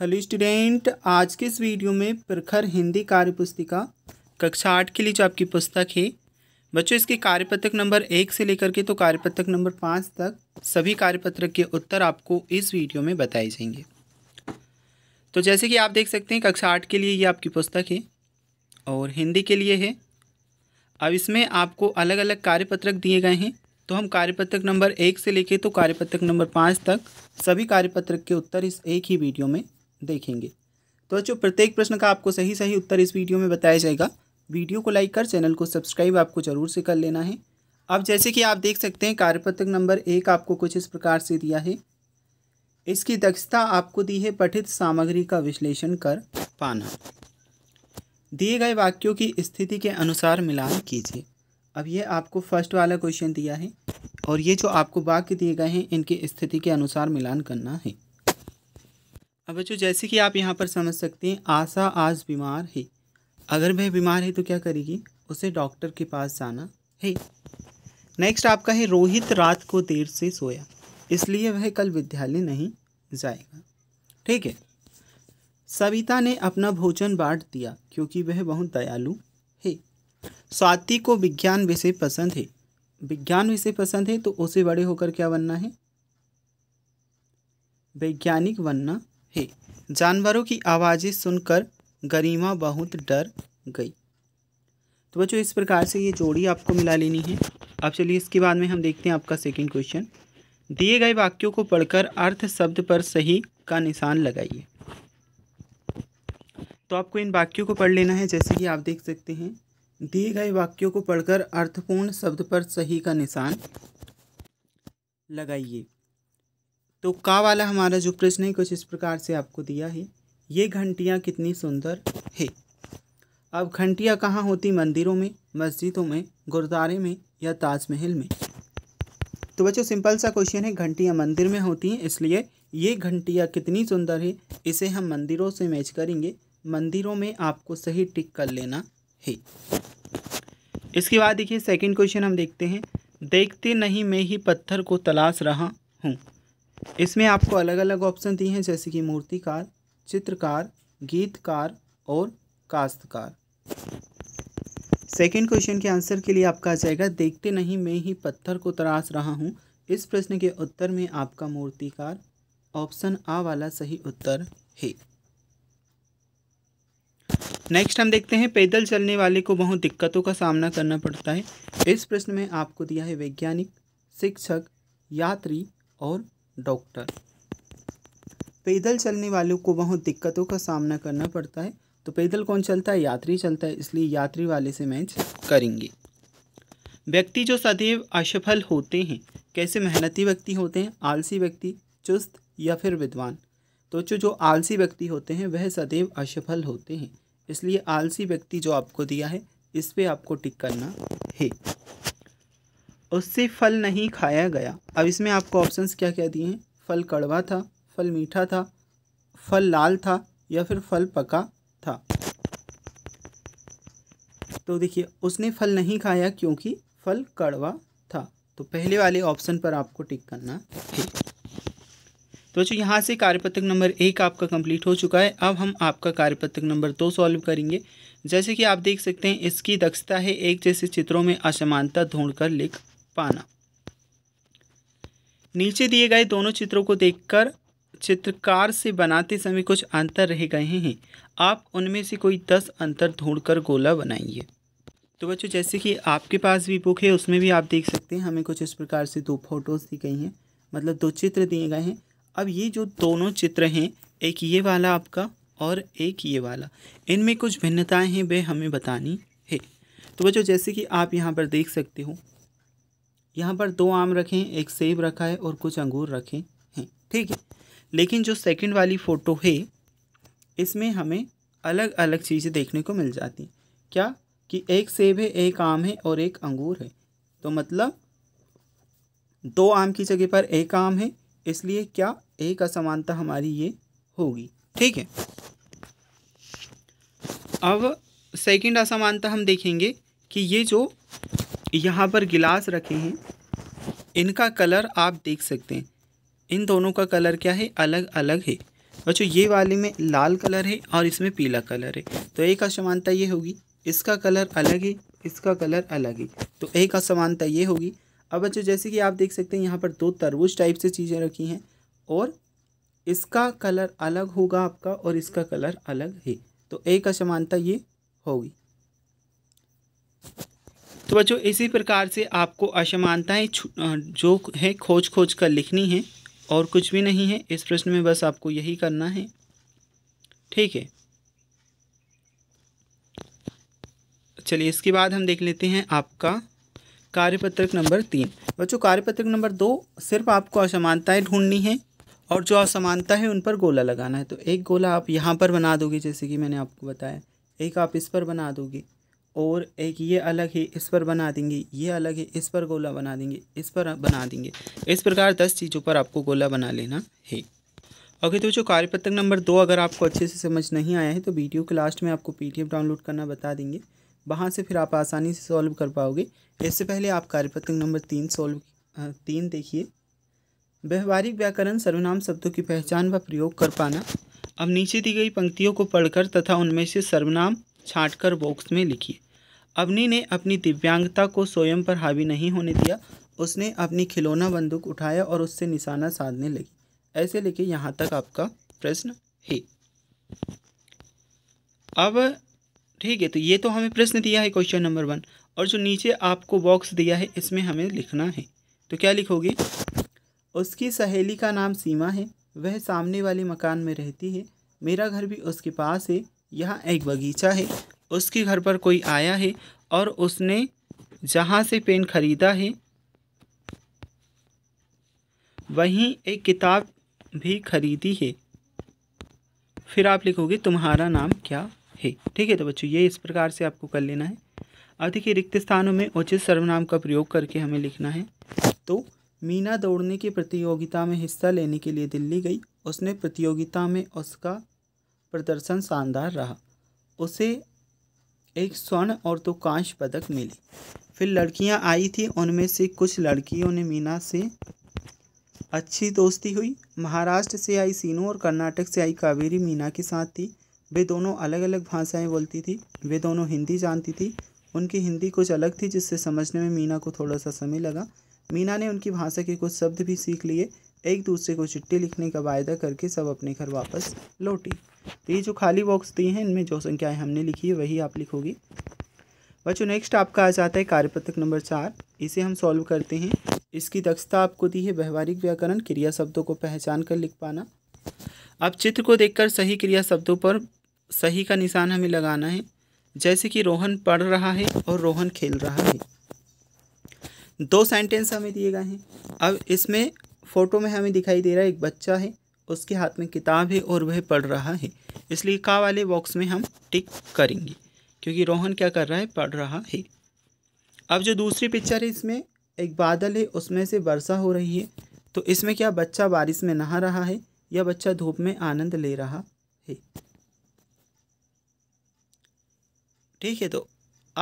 hello student आज के इस वीडियो में प्रखर हिंदी कार्य पुस्तिका कक्षा आठ के लिए जो आपकी पुस्तक है बच्चों इसके कार्यपत्रक नंबर एक से लेकर के तो कार्यपत्रक नंबर पाँच तक सभी कार्यपत्रक के उत्तर आपको इस वीडियो में बताए जाएंगे तो जैसे कि आप देख सकते हैं कक्षा आठ के लिए ये आपकी पुस्तक है और हिंदी के लिए है अब इसमें आपको अलग अलग कार्यपत्रक दिए गए हैं तो हम कार्यपत्रक नंबर एक से लेके तो कार्यपत्रक नंबर पाँच तक सभी कार्यपत्रक के उत्तर इस एक ही वीडियो में देखेंगे तो बच्चों प्रत्येक प्रश्न का आपको सही सही उत्तर इस वीडियो में बताया जाएगा वीडियो को लाइक कर चैनल को सब्सक्राइब आपको ज़रूर से कर लेना है अब जैसे कि आप देख सकते हैं कार्यपत्र नंबर एक आपको कुछ इस प्रकार से दिया है इसकी दक्षता आपको दी है पठित सामग्री का विश्लेषण कर पाना दिए गए वाक्यों की स्थिति के अनुसार मिलान कीजिए अब ये आपको फर्स्ट वाला क्वेश्चन दिया है और ये जो आपको वाक्य दिए गए हैं इनकी स्थिति के अनुसार मिलान करना है अब बच्चों जैसे कि आप यहाँ पर समझ सकते हैं आशा आज बीमार है अगर वह बीमार है तो क्या करेगी उसे डॉक्टर के पास जाना है नेक्स्ट आपका है रोहित रात को देर से सोया इसलिए वह कल विद्यालय नहीं जाएगा ठीक है सविता ने अपना भोजन बांट दिया क्योंकि वह बहुत दयालु है स्वाति को विज्ञान विषय पसंद है विज्ञान विषय पसंद है तो उसे बड़े होकर क्या बनना है वैज्ञानिक बनना है जानवरों की आवाज़ें सुनकर गरिमा बहुत डर गई तो बच्चों इस प्रकार से ये जोड़ी आपको मिला लेनी है अब चलिए इसके बाद में हम देखते हैं आपका सेकंड क्वेश्चन दिए गए वाक्यों को पढ़कर अर्थ शब्द पर सही का निशान लगाइए तो आपको इन वाक्यों को पढ़ लेना है जैसे कि आप देख सकते हैं दिए गए वाक्यों को पढ़कर अर्थपूर्ण शब्द पर सही का निशान लगाइए तो का वाला हमारा जो प्रश्न है कुछ इस प्रकार से आपको दिया है ये घंटियाँ कितनी सुंदर है अब घंटियाँ कहाँ होती मंदिरों में मस्जिदों में गुरुद्वारे में या ताजमहल में तो बच्चों सिंपल सा क्वेश्चन है घंटियाँ मंदिर में होती हैं इसलिए ये घंटियाँ कितनी सुंदर है इसे हम मंदिरों से मैच करेंगे मंदिरों में आपको सही टिक कर लेना है इसके बाद देखिए सेकंड क्वेश्चन हम देखते हैं देखते नहीं मैं ही पत्थर को तलाश रहा हूँ इसमें आपको अलग अलग ऑप्शन दिए हैं जैसे कि मूर्तिकार चित्रकार गीतकार और काश्तकार सेकेंड क्वेश्चन के आंसर के लिए आपका आ जाएगा देखते नहीं मैं ही पत्थर को तराश रहा हूँ इस प्रश्न के उत्तर में आपका मूर्तिकार ऑप्शन आ वाला सही उत्तर है नेक्स्ट हम देखते हैं पैदल चलने वाले को बहुत दिक्कतों का सामना करना पड़ता है इस प्रश्न में आपको दिया है वैज्ञानिक शिक्षक यात्री और डॉक्टर पैदल तो चलने वालों को बहुत दिक्कतों का सामना करना पड़ता है तो पैदल कौन चलता है यात्री चलता है इसलिए यात्री वाले से मैच करेंगे व्यक्ति जो सदैव असफल होते हैं कैसे मेहनती व्यक्ति होते हैं आलसी व्यक्ति चुस्त या फिर विद्वान तो जो जो आलसी व्यक्ति होते हैं वह सदैव असफल होते हैं इसलिए आलसी व्यक्ति जो आपको दिया है इस पर आपको टिक करना है उससे फल नहीं खाया गया अब इसमें आपको ऑप्शंस क्या क्या दिए हैं फल कड़वा था फल मीठा था फल लाल था या फिर फल पका था तो देखिए उसने फल नहीं खाया क्योंकि फल कड़वा था तो पहले वाले ऑप्शन पर आपको टिक करना है तो अच्छा यहाँ से कार्यपत्रक नंबर एक आपका कंप्लीट हो चुका है अब हम आपका कार्यपत्रक नंबर दो सॉल्व करेंगे जैसे कि आप देख सकते हैं इसकी दक्षता है एक जैसे चित्रों में असमानता ढूंढ कर लिख पाना नीचे दिए गए दोनों चित्रों को देखकर चित्रकार से बनाते समय कुछ अंतर रह गए हैं आप उनमें से कोई दस अंतर ढूंढकर गोला बनाइए तो बच्चों जैसे कि आपके पास भी बुक है उसमें भी आप देख सकते हैं हमें कुछ इस प्रकार से दो फोटोज़ दी गई हैं मतलब दो चित्र दिए गए हैं अब ये जो दोनों चित्र हैं एक ये वाला आपका और एक ये वाला इनमें कुछ भिन्नताएं हैं वे हमें बतानी है तो बच्चों जैसे कि आप यहाँ पर देख सकते हो यहाँ पर दो आम रखें एक सेब रखा है और कुछ अंगूर रखे हैं ठीक है लेकिन जो सेकंड वाली फ़ोटो है इसमें हमें अलग अलग चीज़ें देखने को मिल जाती हैं क्या कि एक सेब है एक आम है और एक अंगूर है तो मतलब दो आम की जगह पर एक आम है इसलिए क्या एक असमानता हमारी ये होगी ठीक है अब सेकंड असमानता हम देखेंगे कि ये जो यहाँ पर गिलास रखे हैं इनका कलर आप देख सकते हैं इन दोनों का कलर क्या है अलग अलग है बच्चों ये वाले में लाल कलर है और इसमें पीला कलर है तो एक असमानता ये होगी इसका कलर अलग है इसका कलर अलग है तो एक असमानता ये होगी अब बच्चों जैसे कि आप देख सकते हैं यहाँ पर दो तरबूज टाइप से चीज़ें रखी हैं और इसका कलर अलग होगा आपका और इसका कलर अलग है तो एक असमानता ये होगी तो बच्चों इसी प्रकार से आपको असमानताएँ जो है खोज खोज कर लिखनी है और कुछ भी नहीं है इस प्रश्न में बस आपको यही करना है ठीक है चलिए इसके बाद हम देख लेते हैं आपका कार्यपत्रक नंबर तीन बच्चों कार्यपत्रक नंबर दो सिर्फ आपको असमानताएँ ढूंढनी है और जो असमानता है उन पर गोला लगाना है तो एक गोला आप यहाँ पर बना दोगे जैसे कि मैंने आपको बताया एक आप इस पर बना दोगे और एक ये अलग ही इस पर बना देंगे ये अलग ही इस पर गोला बना देंगे इस पर बना देंगे इस प्रकार दस चीज़ों पर आपको गोला बना लेना है ओके तो जो पत्रक नंबर दो अगर आपको अच्छे से समझ नहीं आया है तो वीडियो के लास्ट में आपको पी डाउनलोड करना बता देंगे वहाँ से फिर आप आसानी से सॉल्व कर पाओगे इससे पहले आप कार्यपत्रक नंबर तीन सॉल्व तीन देखिए व्यवहारिक व्याकरण सर्वनाम शब्दों की पहचान व प्रयोग कर पाना अब नीचे दी गई पंक्तियों को पढ़कर तथा उनमें से सर्वनाम छांटकर बॉक्स में लिखिए अवनी ने अपनी दिव्यांगता को स्वयं पर हावी नहीं होने दिया उसने अपनी खिलौना बंदूक उठाया और उससे निशाना साधने लगी ऐसे लेके यहाँ तक आपका प्रश्न है अब ठीक है तो ये तो हमें प्रश्न दिया है क्वेश्चन नंबर वन और जो नीचे आपको बॉक्स दिया है इसमें हमें लिखना है तो क्या लिखोगे उसकी सहेली का नाम सीमा है वह सामने वाले मकान में रहती है मेरा घर भी उसके पास है यहाँ एक बगीचा है उसके घर पर कोई आया है और उसने जहाँ से पेन ख़रीदा है वहीं एक किताब भी ख़रीदी है फिर आप लिखोगे तुम्हारा नाम क्या है ठीक है तो बच्चों ये इस प्रकार से आपको कर लेना है अब देखिए रिक्त स्थानों में उचित सर्वनाम का प्रयोग करके हमें लिखना है तो मीना दौड़ने की प्रतियोगिता में हिस्सा लेने के लिए दिल्ली गई उसने प्रतियोगिता में उसका प्रदर्शन शानदार रहा उसे एक स्वर्ण और दो कांस्य पदक मिले फिर लड़कियां आई थी उनमें से कुछ लड़कियों ने मीना से अच्छी दोस्ती हुई महाराष्ट्र से आई सीनू और कर्नाटक से आई कावेरी मीना के साथ थी वे दोनों अलग अलग भाषाएं बोलती थी वे दोनों हिंदी जानती थी उनकी हिंदी कुछ अलग थी जिससे समझने में मीना को थोड़ा सा समय लगा मीना ने उनकी भाषा के कुछ शब्द भी सीख लिए एक दूसरे को चिट्ठी लिखने का वायदा करके सब अपने घर वापस लौटी तो ये जो खाली बॉक्स दिए हैं इनमें जो संख्याएं हमने लिखी है वही आप लिखोगी बच्चों नेक्स्ट आपका आ जाता है कार्यपत्रक नंबर चार इसे हम सॉल्व करते हैं इसकी दक्षता आपको दी है व्यवहारिक व्याकरण क्रिया शब्दों को पहचान कर लिख पाना अब चित्र को देखकर सही क्रिया शब्दों पर सही का निशान हमें लगाना है जैसे कि रोहन पढ़ रहा है और रोहन खेल रहा है दो सेंटेंस हमें दिए गए हैं अब इसमें फोटो में हमें दिखाई दे रहा है एक बच्चा है उसके हाथ में किताब है और वह पढ़ रहा है इसलिए का वाले बॉक्स में हम टिक करेंगे क्योंकि रोहन क्या कर रहा है पढ़ रहा है अब जो दूसरी पिक्चर है इसमें एक बादल है उसमें से वर्षा हो रही है तो इसमें क्या बच्चा बारिश में नहा रहा है या बच्चा धूप में आनंद ले रहा है ठीक है तो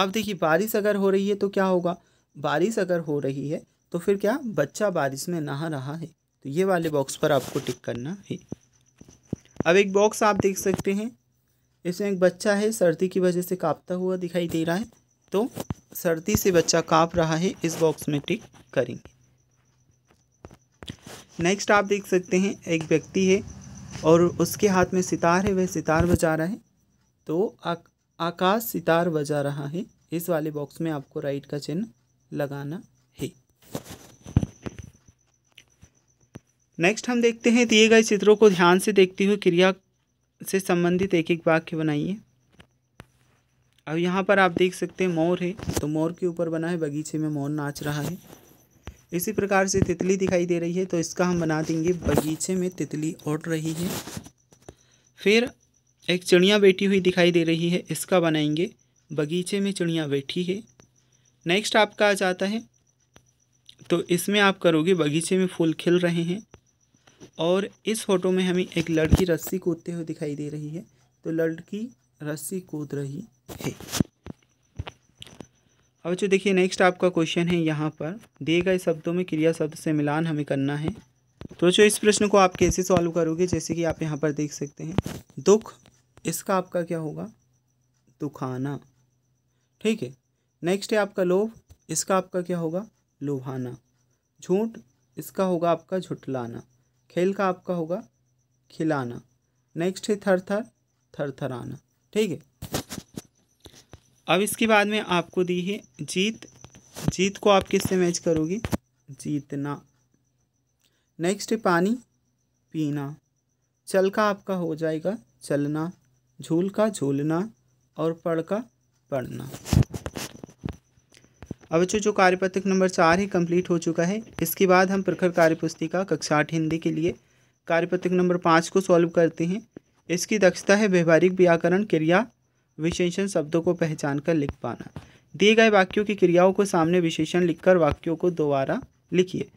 अब देखिए बारिश अगर हो रही है तो क्या होगा बारिश अगर हो रही है तो फिर क्या बच्चा बारिश में नहा रहा है तो ये वाले बॉक्स पर आपको टिक करना है अब एक बॉक्स आप देख सकते हैं इसमें एक बच्चा है सर्दी की वजह से कांपता हुआ दिखाई दे रहा है तो सर्दी से बच्चा कांप रहा है इस बॉक्स में टिक करेंगे नेक्स्ट आप देख सकते हैं एक व्यक्ति है और उसके हाथ में सितार है वह सितार बजा रहा है तो आ, आकाश सितार बजा रहा है इस वाले बॉक्स में आपको राइट का चिन्ह लगाना नेक्स्ट हम देखते हैं दिए गए चित्रों को ध्यान से देखते हुए क्रिया से संबंधित एक एक वाक्य बनाइए अब यहाँ पर आप देख सकते हैं मोर है तो मोर के ऊपर बना है बगीचे में मोर नाच रहा है इसी प्रकार से तितली दिखाई दे रही है तो इसका हम बना देंगे बगीचे में तितली उड़ रही है फिर एक चिड़िया बैठी हुई दिखाई दे रही है इसका बनाएंगे बगीचे में चिड़िया बैठी है नेक्स्ट आपका आ जाता है तो इसमें आप करोगे बगीचे में फूल खिल रहे हैं और इस फोटो में हमें एक लड़की रस्सी कूदते हुए दिखाई दे रही है तो लड़की रस्सी कूद रही है अब जो देखिए नेक्स्ट आपका क्वेश्चन है यहाँ पर दिए गए शब्दों में क्रिया शब्द से मिलान हमें करना है तो जो इस प्रश्न को आप कैसे सॉल्व करोगे जैसे कि आप यहाँ पर देख सकते हैं दुख इसका आपका क्या होगा दुखाना ठीक है नेक्स्ट है आपका लोभ इसका आपका क्या होगा लोभाना झूठ इसका होगा आपका झुटलाना खेल का आपका होगा खिलाना नेक्स्ट है थर थर थर थर आना ठीक है अब इसके बाद में आपको दी है जीत जीत को आप किससे मैच करोगे जीतना नेक्स्ट है पानी पीना चल का आपका हो जाएगा चलना झूल का झूलना और पढ़ का पढ़ना अब बच्चों जो कार्यपत्रक नंबर चार ही कंप्लीट हो चुका है इसके बाद हम प्रखर कार्यपुस्तिका कक्षा आठ हिंदी के लिए कार्यपत्रक नंबर पाँच को सॉल्व करते हैं इसकी दक्षता है व्यवहारिक व्याकरण क्रिया विशेषण शब्दों को पहचान कर लिख पाना दिए गए वाक्यों की क्रियाओं को सामने विशेषण लिखकर वाक्यों को दोबारा लिखिए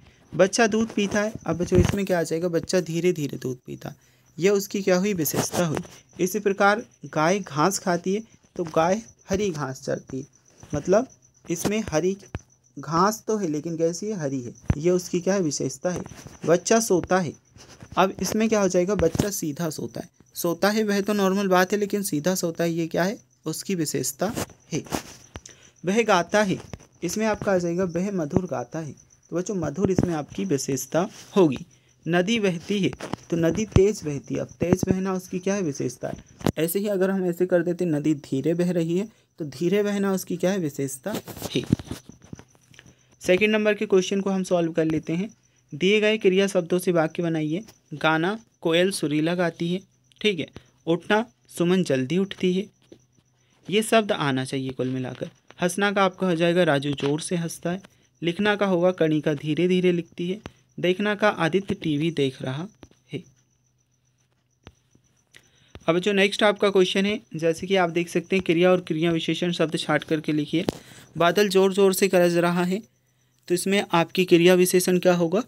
बच्चा दूध पीता है अब बच्चों इसमें क्या आ जाएगा बच्चा धीरे धीरे दूध पीता यह उसकी क्या हुई विशेषता हुई इसी प्रकार गाय घास खाती है तो गाय हरी घास चरती है मतलब इसमें हरी घास तो है लेकिन कैसी है हरी है ये उसकी क्या है विशेषता है बच्चा सोता है अब इसमें क्या हो जाएगा बच्चा सीधा सोता है सोता है वह तो नॉर्मल बात है लेकिन सीधा सोता है ये क्या है उसकी विशेषता है वह गाता है इसमें आपका आ जाएगा वह मधुर गाता है तो बच्चों मधुर इसमें आपकी विशेषता होगी नदी बहती है तो नदी तेज बहती है अब तेज बहना उसकी क्या है विशेषता है ऐसे ही अगर हम ऐसे कर देते नदी धीरे बह रही है तो धीरे बहना उसकी क्या है विशेषता है सेकेंड नंबर के क्वेश्चन को हम सॉल्व कर लेते हैं दिए गए क्रिया शब्दों से वाक्य बनाइए गाना कोयल सुरीला गाती है ठीक है उठना सुमन जल्दी उठती है ये शब्द आना चाहिए कुल मिलाकर हंसना का आपका हो जाएगा राजू जोर से हंसता है लिखना का होगा कणिका धीरे धीरे लिखती है देखना का आदित्य टीवी देख रहा अब जो नेक्स्ट आपका क्वेश्चन है जैसे कि आप देख सकते हैं क्रिया और क्रिया विशेषण शब्द छाट करके लिखिए बादल जोर जोर से गरज रहा है तो इसमें आपकी क्रिया विशेषण क्या होगा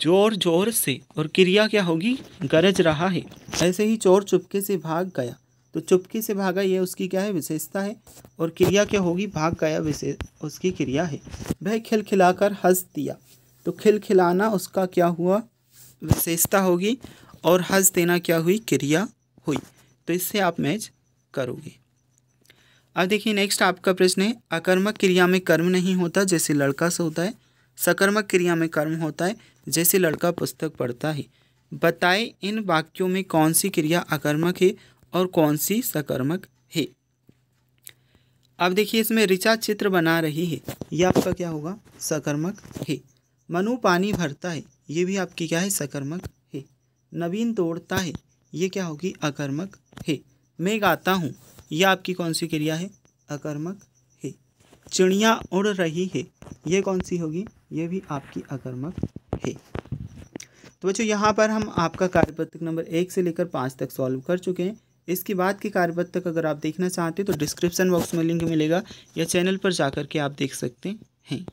जोर जोर से और क्रिया क्या होगी गरज रहा है ऐसे ही चोर चुपके से भाग गया तो चुपके से भागा यह उसकी क्या है विशेषता है और क्रिया क्या होगी भाग गया विशेष उसकी क्रिया है वह खिलखिलाकर हंस दिया तो खिलखिलाना उसका क्या हुआ विशेषता होगी और हज देना क्या हुई क्रिया हुई तो इससे आप मैच करोगे अब देखिए नेक्स्ट आपका प्रश्न है अकर्मक क्रिया में कर्म नहीं होता जैसे लड़का से होता है सकर्मक क्रिया में कर्म होता है जैसे लड़का पुस्तक पढ़ता है बताए इन वाक्यों में कौन सी क्रिया अकर्मक है और कौन सी सकर्मक है अब देखिए इसमें ऋचा चित्र बना रही है यह आपका क्या होगा सकर्मक है मनु पानी भरता है ये भी आपकी क्या है सकर्मक है नवीन तोड़ता है ये क्या होगी अकर्मक है मैं गाता हूँ ये आपकी कौन सी क्रिया है अकर्मक है चिड़िया उड़ रही है ये कौन सी होगी ये भी आपकी अकर्मक है तो बच्चों यहाँ पर हम आपका कार्यपत्रक नंबर एक से लेकर पाँच तक सॉल्व कर चुके हैं इसके बाद के कार्यपत्रक अगर आप देखना चाहते हो तो डिस्क्रिप्शन बॉक्स में लिंक मिलेगा या चैनल पर जाकर के आप देख सकते हैं